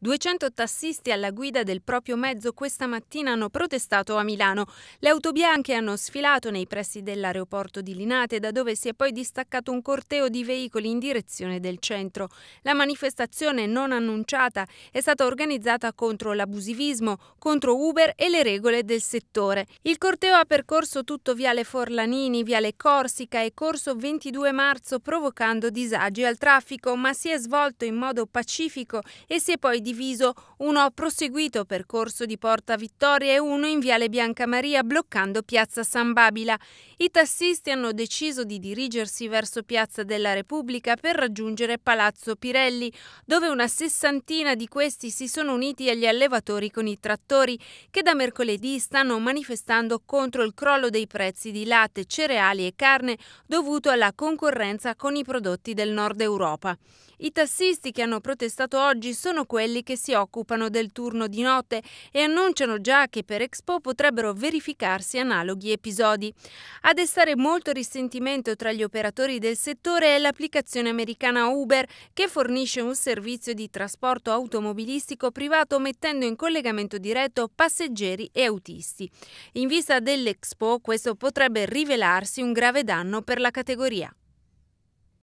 200 tassisti alla guida del proprio mezzo questa mattina hanno protestato a Milano. Le auto bianche hanno sfilato nei pressi dell'aeroporto di Linate, da dove si è poi distaccato un corteo di veicoli in direzione del centro. La manifestazione non annunciata è stata organizzata contro l'abusivismo, contro Uber e le regole del settore. Il corteo ha percorso tutto Viale Forlanini, Viale Corsica e Corso 22 marzo provocando disagi al traffico, ma si è svolto in modo pacifico e si è poi diviso, uno ha proseguito percorso di Porta Vittoria e uno in Viale Biancamaria bloccando Piazza San Babila. I tassisti hanno deciso di dirigersi verso Piazza della Repubblica per raggiungere Palazzo Pirelli, dove una sessantina di questi si sono uniti agli allevatori con i trattori che da mercoledì stanno manifestando contro il crollo dei prezzi di latte, cereali e carne dovuto alla concorrenza con i prodotti del nord Europa. I tassisti che hanno protestato oggi sono quelli quelli che si occupano del turno di notte e annunciano già che per Expo potrebbero verificarsi analoghi episodi. A destare molto risentimento tra gli operatori del settore è l'applicazione americana Uber, che fornisce un servizio di trasporto automobilistico privato mettendo in collegamento diretto passeggeri e autisti. In vista dell'Expo questo potrebbe rivelarsi un grave danno per la categoria.